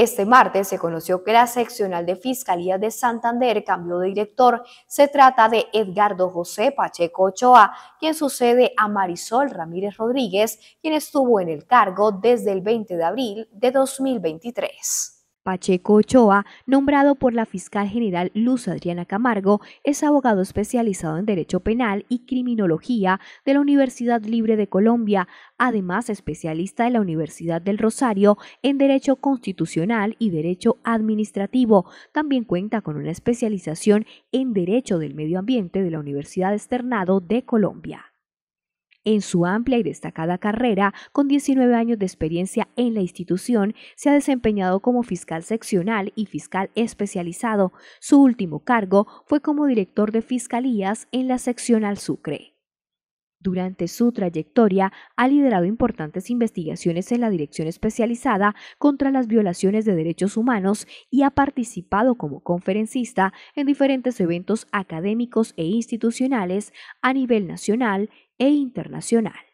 Este martes se conoció que la seccional de Fiscalía de Santander cambió de director. Se trata de Edgardo José Pacheco Ochoa, quien sucede a Marisol Ramírez Rodríguez, quien estuvo en el cargo desde el 20 de abril de 2023. Pacheco Ochoa, nombrado por la fiscal general Luz Adriana Camargo, es abogado especializado en Derecho Penal y Criminología de la Universidad Libre de Colombia, además especialista de la Universidad del Rosario en Derecho Constitucional y Derecho Administrativo. También cuenta con una especialización en Derecho del Medio Ambiente de la Universidad Externado de Colombia. En su amplia y destacada carrera, con 19 años de experiencia en la institución, se ha desempeñado como fiscal seccional y fiscal especializado. Su último cargo fue como director de fiscalías en la seccional Sucre. Durante su trayectoria ha liderado importantes investigaciones en la Dirección Especializada contra las Violaciones de Derechos Humanos y ha participado como conferencista en diferentes eventos académicos e institucionales a nivel nacional e internacional.